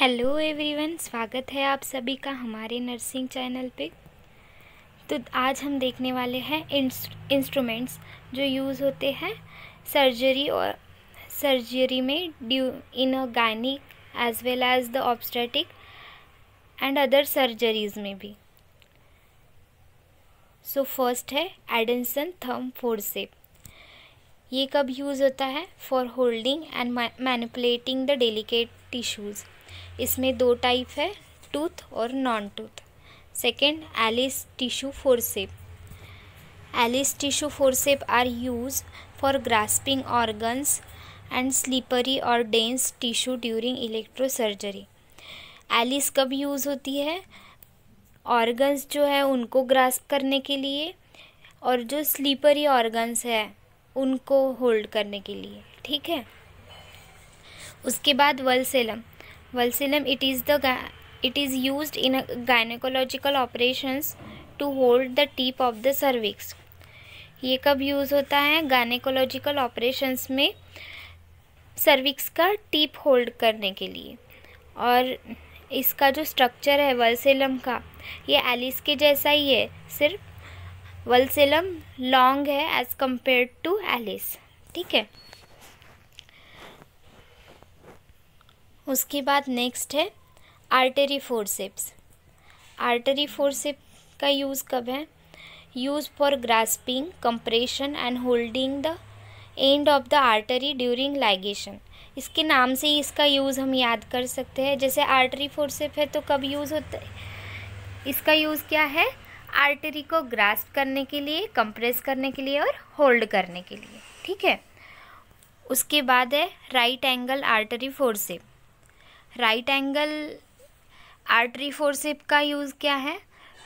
Hello everyone स्वागत है आप सभी का हमारे नर्सिंग चैनल पे तो आज हम देखने वाले हैं इंस्ट्रूमेंट्स जो यूज़ होते हैं सर्जरी और सर्जरी में due in a gynaec as well as the obstetric and other surgeries में भी सो so, फर्स्ट है एडेंसन थम फोरसेप ये कब यूज़ होता है for holding and manipulating the delicate tissues इसमें दो टाइप है टूथ और non tooth second Allis tissue forcep Allis tissue forcep are use for grasping organs and slippery और dense tissue during electrosurgery Allis कब use होती है organs जो है उनको ग्रास्प करने के लिए और जो स्लीपरी ऑर्गन्स है उनको होल्ड करने के लिए ठीक है उसके बाद vulsellum vulsellum it is the it is use in gynaecological operations to hold the tip of the cervix ये कब यूज़ होता है गायनेकोलॉजिकल ऑपरेशंस में सर्विक्स का टीप होल्ड करने के लिए और इसका जो स्ट्रक्चर है वल्सेलम का ये एलिस के जैसा ही है सिर्फ वल्सेलम लॉन्ग है एज़ कम्पेयर टू एलिस ठीक है उसके बाद नेक्स्ट है आर्टरी फोरसेप्स आर्टरी फोरसेप का यूज़ कब है use for grasping compression and holding the end of the artery during ligation इसके नाम से ही इसका यूज़ हम याद कर सकते हैं जैसे आर्टरी फोरसेप है तो कब यूज़ होता है इसका यूज़ क्या है आर्टरी को ग्रास्प करने के लिए कंप्रेस करने के लिए और होल्ड करने के लिए ठीक है उसके बाद है right angle artery forcep right angle artery forcep का यूज़ क्या है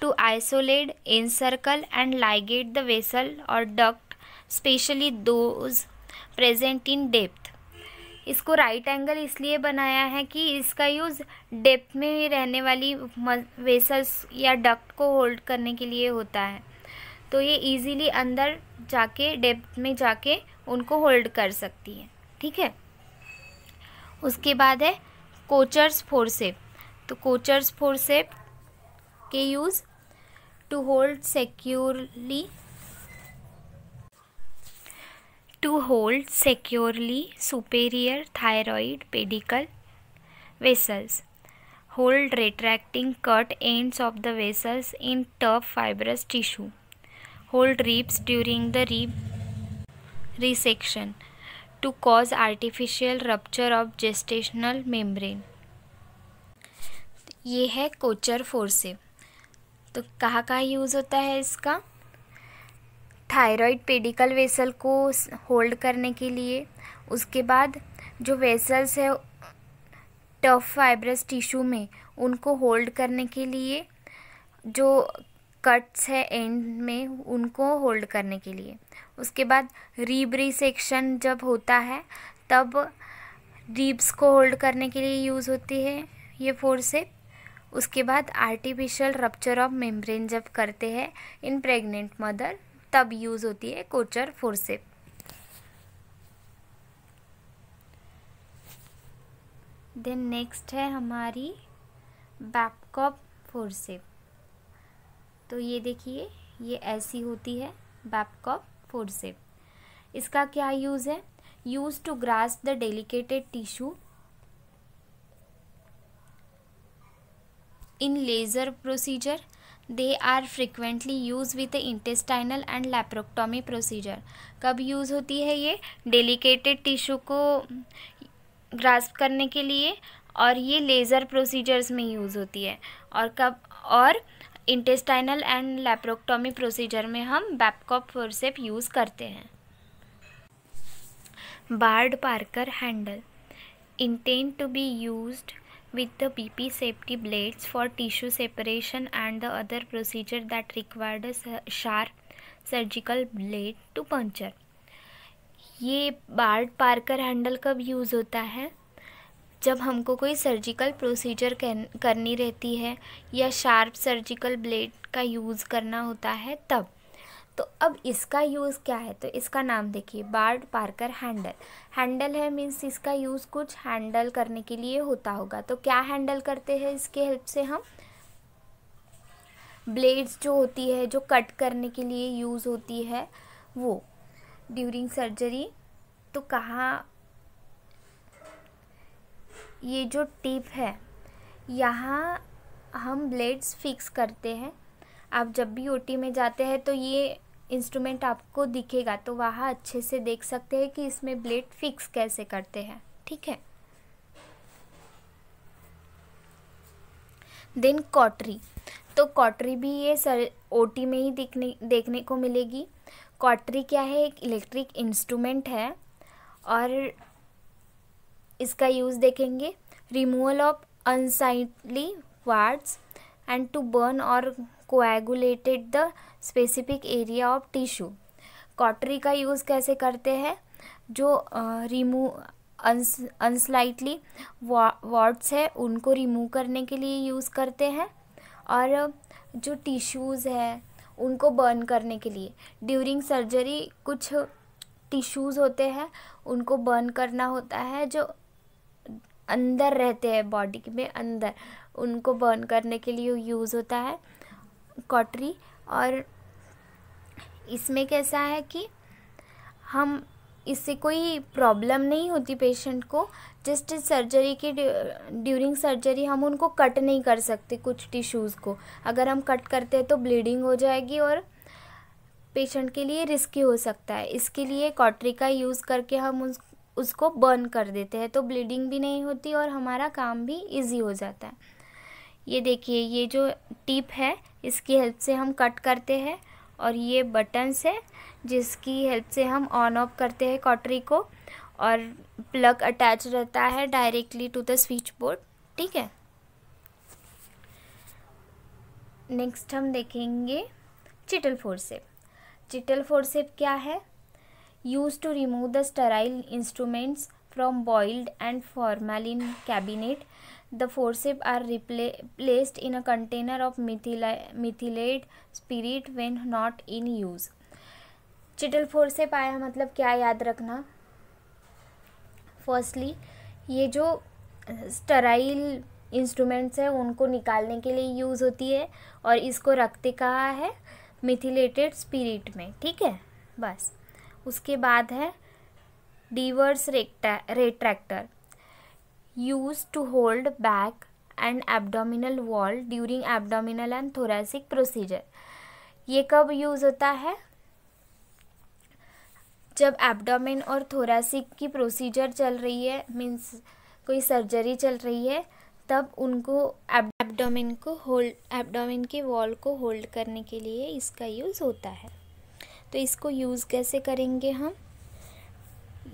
to isolate in circle and ligate the vessel और duct specially those present in depth इसको राइट एंगल इसलिए बनाया है कि इसका यूज़ डेप्थ में रहने वाली वेसल्स या डक्ट को होल्ड करने के लिए होता है तो ये इजीली अंदर जाके डेप्थ में जाके उनको होल्ड कर सकती है ठीक है उसके बाद है कोचर्स फोरसेप तो कोचर्स फोरसेप के use to hold securely to hold securely superior thyroid pedicle vessels hold retracting cut ends of the vessels in tough fibrous tissue hold ribs during the rib resection to cause artificial rupture of gestational membrane ये है Kochhar forceps तो कहाँ कहाँ use होता है इसका thyroid pedicle vessel को hold करने के लिए उसके बाद जो वेसल्स है टफ फाइब्रस टिश्यू में उनको होल्ड करने के लिए जो कट्स है एंड में उनको होल्ड करने के लिए उसके बाद रीब सेक्शन जब होता है तब रीब्स को होल्ड करने के लिए यूज़ होती है ये फोरसेप उसके बाद आर्टिफिशियल रप्चर ऑफ मेम्ब्रेन जब करते हैं इन प्रेग्नेंट मदर तब यूज़ होती है कोचर फोरसेप देन नेक्स्ट है हमारी बैपकॉप फोरसेप तो ये देखिए ये ऐसी होती है बैपकॉप फोरसेप इसका क्या यूज़ है use to grasp the delicated tissue in laser procedure they are frequently use with the intestinal and laparotomy procedure कब यूज़ होती है ये डेलीकेटेड टिश्यू को ग्रास्प करने के लिए और ये लेज़र प्रोसीजर्स में यूज़ होती है और कब और इंटेस्टाइनल एंड लैप्रोक्टोमी प्रोसीजर में हम बैपकॉप फोरसेप यूज़ करते हैं Bard Parker handle intent to be use with the B P safety blades for tissue separation and the other procedure that required sharp surgical blade to puncture ये Bard Parker handle कब use होता है जब हमको कोई surgical procedure करनी रहती है या शार्प सर्जिकल ब्लेड का यूज़ करना होता है तब तो अब इसका यूज़ क्या है तो इसका नाम देखिए बार्ड पार्कर हैंडल हैंडल है मीन्स इसका यूज़ कुछ हैंडल करने के लिए होता होगा तो क्या हैंडल करते हैं इसके हेल्प से हम ब्लेड्स जो होती है जो कट करने के लिए यूज़ होती है वो ड्यूरिंग सर्जरी तो कहाँ ये जो टिप है यहाँ हम ब्लेड्स फिक्स करते हैं आप जब भी ओटी में जाते हैं तो ये इंस्ट्रूमेंट आपको दिखेगा तो वहाँ अच्छे से देख सकते हैं कि इसमें ब्लेड फिक्स कैसे करते हैं ठीक है देन कॉटरी तो कॉटरी भी ये सर ओटी में ही देखने देखने को मिलेगी कॉटरी क्या है एक इलेक्ट्रिक इंस्ट्रूमेंट है और इसका यूज़ देखेंगे removal of unsightly warts and to burn और coagulated the specific area of tissue cautery का यूज़ कैसे करते हैं जो रिमूव अनस्लाइटली वार्ड्स है उनको रिमूव करने के लिए यूज़ करते हैं और जो टिश्यूज़ है उनको बर्न करने के लिए ड्यूरिंग सर्जरी कुछ टिश्यूज़ होते हैं उनको बर्न करना होता है जो अंदर रहते हैं बॉडी में अंदर उनको बर्न करने के लिए यूज़ होता है कॉटरी और इसमें कैसा है कि हम इससे कोई प्रॉब्लम नहीं होती पेशेंट को जस्ट सर्जरी के ड्यूरिंग सर्जरी हम उनको कट नहीं कर सकते कुछ टिश्यूज़ को अगर हम कट करते हैं तो ब्लीडिंग हो जाएगी और पेशेंट के लिए रिस्की हो सकता है इसके लिए कॉटरी का यूज़ करके हम उस उसको बर्न कर देते हैं तो ब्लीडिंग भी नहीं होती और हमारा काम भी इजी हो जाता है ये देखिए ये जो टिप है इसकी हेल्प से हम कट करते हैं और ये बटन्स है जिसकी हेल्प से हम ऑन ऑफ करते हैं कॉटरी को और प्लग अटैच रहता है directly to the switchboard ठीक है नेक्स्ट हम देखेंगे चिटल फोरसेप चिटल फोरसेप क्या है used to remove the sterile instruments from boiled and formalin cabinet. The forceps are placed in a container of methylate spirit when not in use. Cheatle forcep आया मतलब क्या याद रखना फर्स्टली ये जो स्टराइल इंस्ट्रूमेंट्स हैं उनको निकालने के लिए यूज़ होती है और इसको रखते कहा है मिथिलेटेड स्पिरिट में ठीक है बस उसके बाद है Deaver's retractor use to hold back and abdominal wall during abdominal and thoracic procedure ये कब यूज़ होता है जब एब्डोमिन और थोरेसिक की प्रोसीजर चल रही है मीन्स कोई सर्जरी चल रही है तब उनको एब्डोमिन को होल्ड एब्डोमिन के वॉल को होल्ड करने के लिए इसका यूज़ होता है तो इसको यूज़ कैसे करेंगे हम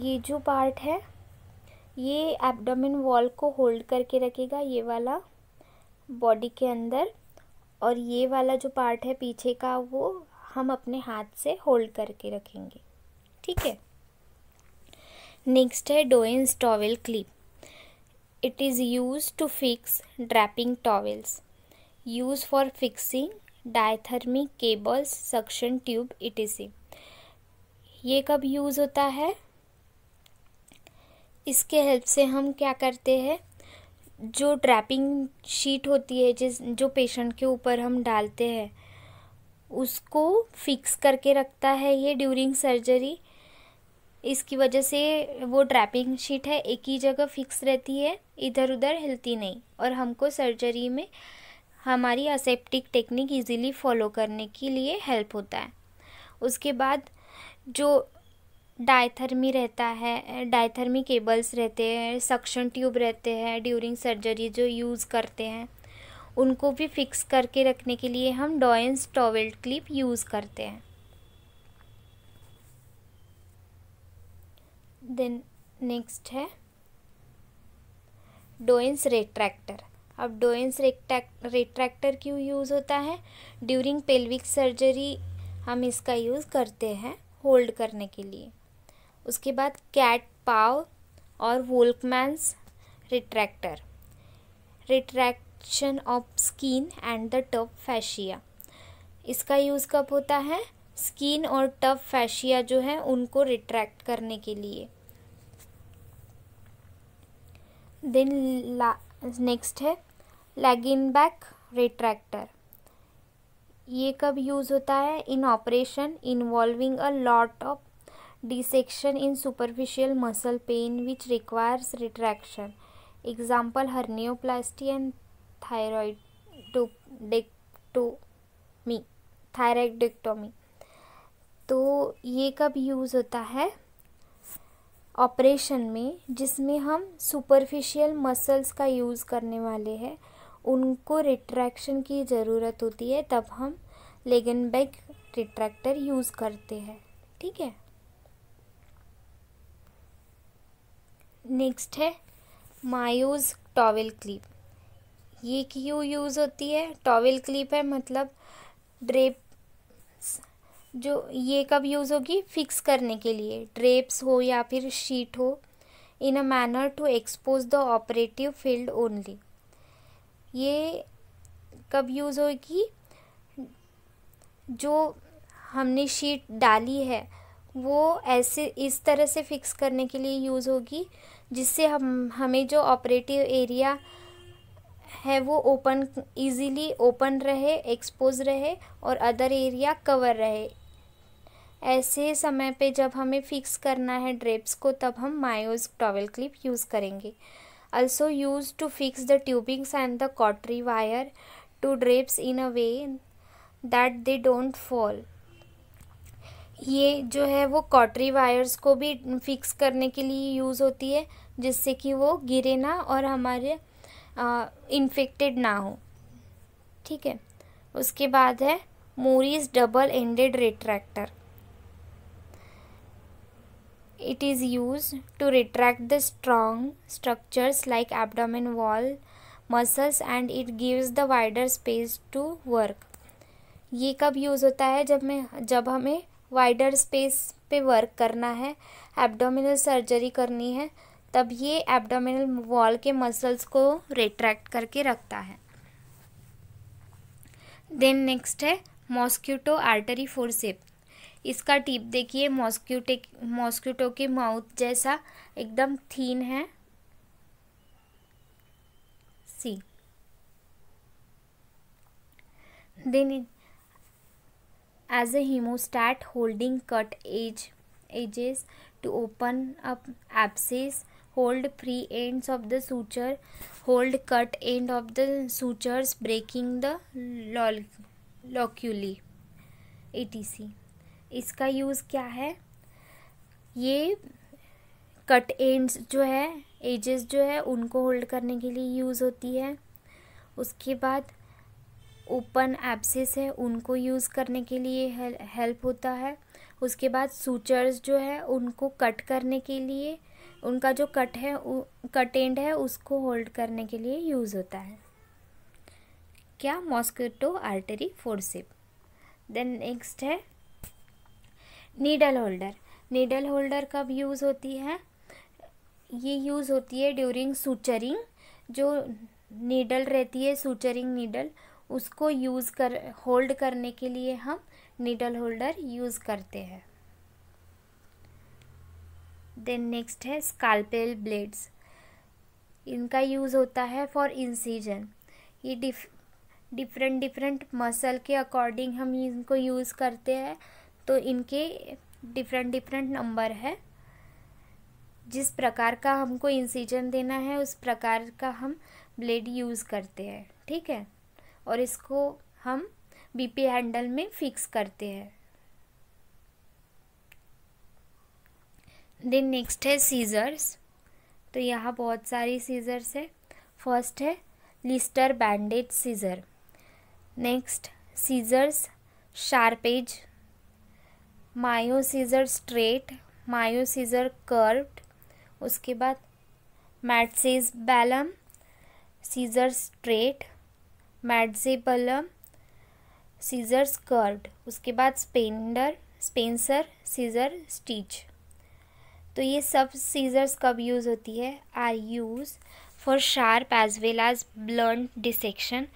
ये जो पार्ट है ये एब्डोमिन वॉल को होल्ड करके रखेगा ये वाला बॉडी के अंदर और ये वाला जो पार्ट है पीछे का वो हम अपने हाथ से होल्ड करके रखेंगे ठीक है नेक्स्ट है Doyen's towel clip it is use to fix draping towels use for fixing diathermic cables suction tube ETC ये कब यूज़ होता है इसके हेल्प से हम क्या करते हैं जो ट्रैपिंग शीट होती है जिस जो पेशेंट के ऊपर हम डालते हैं उसको फिक्स करके रखता है ये ड्यूरिंग सर्जरी इसकी वजह से वो ट्रैपिंग शीट है एक ही जगह फिक्स रहती है इधर उधर हिलती नहीं और हमको सर्जरी में हमारी असेप्टिक टेक्निक इजीली फॉलो करने के लिए हेल्प होता है उसके बाद जो डायथर्मी रहता है डायथर्मी केबल्स रहते हैं सक्शन ट्यूब रहते हैं ड्यूरिंग सर्जरी जो यूज़ करते हैं उनको भी फिक्स करके रखने के लिए हम डॉयंस टॉवेल्ट क्लिप यूज़ करते हैं देन नेक्स्ट है डोइंस रेट्रैक्टर अब डोइंस रेट्रैक्टर क्यों यूज़ होता है ड्यूरिंग पेल्विक सर्जरी हम इसका यूज़ करते हैं होल्ड करने के लिए उसके बाद कैट पाव और Volkmann's retractor retraction of skin and the tough fascia इसका यूज़ कब होता है स्किन और टफ फैशिया जो है उनको रिट्रैक्ट करने के लिए देन नेक्स्ट है लेगिन बैक रिट्रैक्टर ये कब यूज़ होता है in operation involving a lot of dissection in superficial muscle pain which requires retraction example hernioplasty and thyroidectomy thyroidectomy तो ये कब यूज़ होता है ऑपरेशन में जिसमें हम सुपरफिशियल मसल्स का यूज़ करने वाले हैं उनको रिट्रैक्शन की ज़रूरत होती है तब हम लेगन बैग रिट्रैक्टर यूज़ करते हैं ठीक है नेक्स्ट है मायूज टॉवेल क्लिप ये क्यों यूज़ होती है टॉवेल क्लिप है मतलब ड्रेप जो ये कब यूज़ होगी फिक्स करने के लिए ड्रेप्स हो या फिर शीट हो in a manner to expose the operative field only ये कब यूज़ होगी जो हमने शीट डाली है वो ऐसे इस तरह से फिक्स करने के लिए यूज़ होगी जिससे हम हमें जो ऑपरेटिव एरिया है वो ओपन इजीली ओपन रहे एक्सपोज रहे और अदर एरिया कवर रहे ऐसे समय पे जब हमें फिक्स करना है ड्रेप्स को तब हम मायोज टॉवल क्लिप यूज़ करेंगे also used to fix the tubings and the cautery wire to drapes in a way that they don't fall ये जो है वो कॉटरी वायर्स को भी फिक्स करने के लिए यूज़ होती है जिससे कि वो गिरे ना और हमारे इन्फेक्टेड ना हो ठीक है उसके बाद है Morris double ended retractor It is used to retract the strong structures like abdomen wall, muscles and it gives the wider space to work. ये कब यूज़ होता है जब में जब हमें वाइडर स्पेस पे वर्क करना है एब्डोमिनल सर्जरी करनी है तब ये एब्डोमिनल वॉल के मसल्स को रिट्रैक्ट करके रखता है देन नेक्स्ट है मॉस्क्यूटो आर्टरी फोरसेप इसका टिप देखिए मॉस्क्यूटे मॉस्क्यूटो के माउथ जैसा एकदम थीन है see then as a haemostat holding cut edge edges to open up abscess hold free ends of the suture hold cut end of the sutures breaking the loculi E T C इसका use क्या है ये cut ends जो है edges जो है उनको hold करने के लिए यूज़ होती है उसके बाद ओपन एप्सिस है उनको यूज़ करने के लिए हेल्प होता है उसके बाद सूचर्स जो है उनको कट करने के लिए उनका जो कट है कट एंड है उसको होल्ड करने के लिए यूज़ होता है क्या mosquito artery forcep then next है नीडल होल्डर नीडल होल्डर कब यूज़ होती है ये यूज़ होती है ड्यूरिंग सूचरिंग जो नीडल रहती है सूचरिंग नीडल उसको यूज़ कर होल्ड करने के लिए हम नीडल होल्डर यूज़ करते हैं देन नेक्स्ट है स्काल्पेल ब्लेड्स इनका यूज़ होता है फॉर इंसीजन ये डिफ डिफरेंट डिफरेंट मसल के अकॉर्डिंग हम इनको यूज़ करते हैं तो इनके डिफरेंट डिफरेंट नंबर है जिस प्रकार का हमको इंसीजन देना है उस प्रकार का हम ब्लेड यूज़ करते हैं ठीक है और इसको हम बीपी हैंडल में फिक्स करते हैं देन नेक्स्ट है सीज़र्स तो यहाँ बहुत सारी सीज़र्स है फर्स्ट है Lister bandage scissor next scissors शार्पेज मायोसीजर स्ट्रेट मायोसीजर कर्व्ड उसके बाद Metzenbaum scissor straight Metzenbaum scissors curved उसके बाद स्पेंडर स्पेंसर सीजर स्टिच तो ये सब सीजर्स कब यूज़ होती है are use for sharp as well as blunt dissection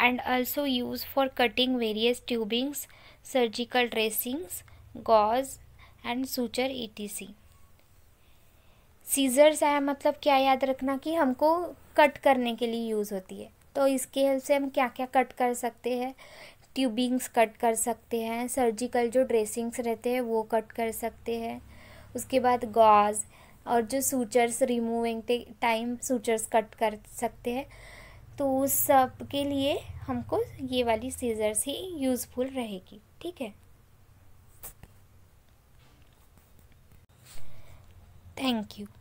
and also use for cutting various tubings surgical dressings gauze and suture ETC scissors है मतलब क्या याद रखना कि हमको कट करने के लिए यूज़ होती है तो इसके हेल्प से हम क्या क्या कट कर सकते हैं ट्यूबिंग्स कट कर सकते हैं सर्जिकल जो ड्रेसिंग्स रहते हैं वो कट कर सकते हैं उसके बाद गॉज और जो sutures removing time sutures cut कर सकते हैं तो उस सब के लिए हमको ये वाली सीजर्स ही यूज़फुल रहेगी ठीक है Thank you.